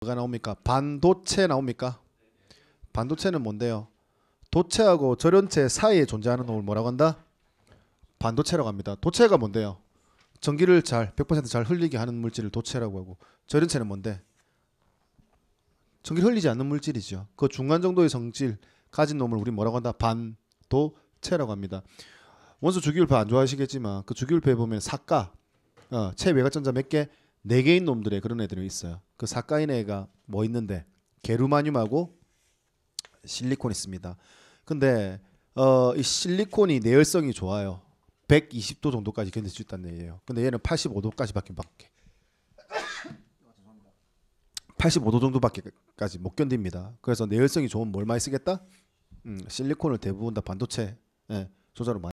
뭐가 나옵니까? 반도체 나옵니까? 반도체는 뭔데요? 도체하고 절연체 사이에 존재하는 놈을 뭐라고 한다? 반도체라고 합니다. 도체가 뭔데요? 전기를 잘 100%잘 흘리게 하는 물질을 도체라고 하고 절연체는 뭔데? 전기 흘리지 않는 물질이죠. 그 중간 정도의 성질 가진 놈을 우리 뭐라고 한다? 반도체라고 합니다. 원소 주기율표 안 좋아하시겠지만 그 주기율표에 보면 사가 어, 체외곽전자 몇 개? 네개인 놈들의 그런 애들이 있어요. 그 사카인 애가 뭐 있는데 게르마늄하고 실리콘 있습니다. 근데 어, 이 실리콘이 내열성이 좋아요. 120도 정도까지 견딜 수 있다는 얘기예요. 근데 얘는 85도까지밖에 밖에 85도 정도밖에까지 못 견딥니다. 그래서 내열성이 좋은 뭘 많이 쓰겠다? 음, 실리콘을 대부분 다 반도체 예, 소자로 많이